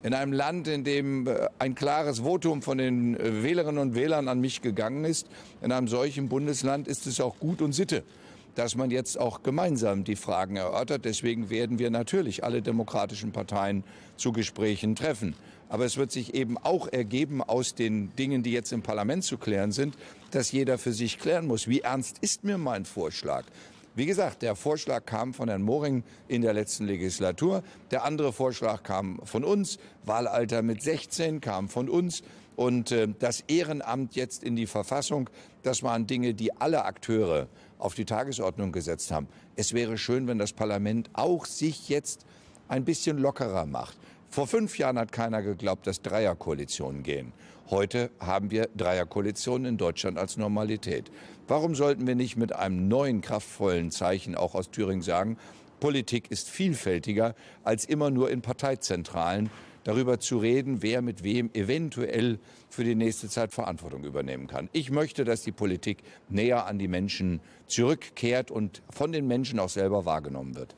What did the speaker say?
In einem Land, in dem äh, ein klares Votum von den äh, Wählerinnen und Wählern an mich gegangen ist, in einem solchen Bundesland ist es auch gut und Sitte, dass man jetzt auch gemeinsam die Fragen erörtert. Deswegen werden wir natürlich alle demokratischen Parteien zu Gesprächen treffen. Aber es wird sich eben auch ergeben aus den Dingen, die jetzt im Parlament zu klären sind, dass jeder für sich klären muss, wie ernst ist mir mein Vorschlag? Wie gesagt, der Vorschlag kam von Herrn Moring in der letzten Legislatur. Der andere Vorschlag kam von uns. Wahlalter mit 16 kam von uns. Und äh, das Ehrenamt jetzt in die Verfassung, das waren Dinge, die alle Akteure auf die Tagesordnung gesetzt haben. Es wäre schön, wenn das Parlament auch sich jetzt ein bisschen lockerer macht. Vor fünf Jahren hat keiner geglaubt, dass Dreierkoalitionen gehen. Heute haben wir Dreierkoalitionen in Deutschland als Normalität. Warum sollten wir nicht mit einem neuen, kraftvollen Zeichen auch aus Thüringen sagen, Politik ist vielfältiger, als immer nur in Parteizentralen darüber zu reden, wer mit wem eventuell für die nächste Zeit Verantwortung übernehmen kann. Ich möchte, dass die Politik näher an die Menschen zurückkehrt und von den Menschen auch selber wahrgenommen wird.